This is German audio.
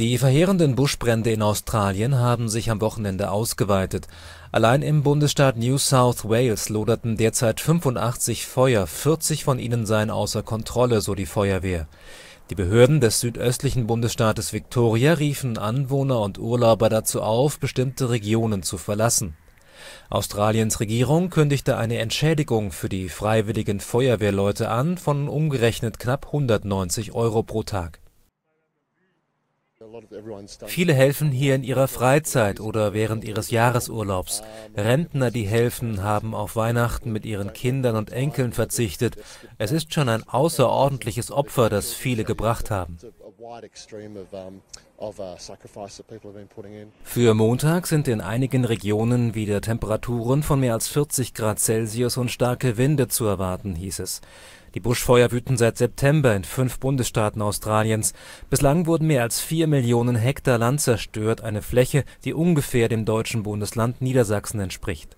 Die verheerenden Buschbrände in Australien haben sich am Wochenende ausgeweitet. Allein im Bundesstaat New South Wales loderten derzeit 85 Feuer, 40 von ihnen seien außer Kontrolle, so die Feuerwehr. Die Behörden des südöstlichen Bundesstaates Victoria riefen Anwohner und Urlauber dazu auf, bestimmte Regionen zu verlassen. Australiens Regierung kündigte eine Entschädigung für die freiwilligen Feuerwehrleute an von umgerechnet knapp 190 Euro pro Tag Viele helfen hier in ihrer Freizeit oder während ihres Jahresurlaubs. Rentner, die helfen, haben auf Weihnachten mit ihren Kindern und Enkeln verzichtet. Es ist schon ein außerordentliches Opfer, das viele gebracht haben. Uh, Für Montag sind in einigen Regionen wieder Temperaturen von mehr als 40 Grad Celsius und starke Winde zu erwarten, hieß es. Die Buschfeuer wüten seit September in fünf Bundesstaaten Australiens. Bislang wurden mehr als vier Millionen Hektar Land zerstört, eine Fläche, die ungefähr dem deutschen Bundesland Niedersachsen entspricht.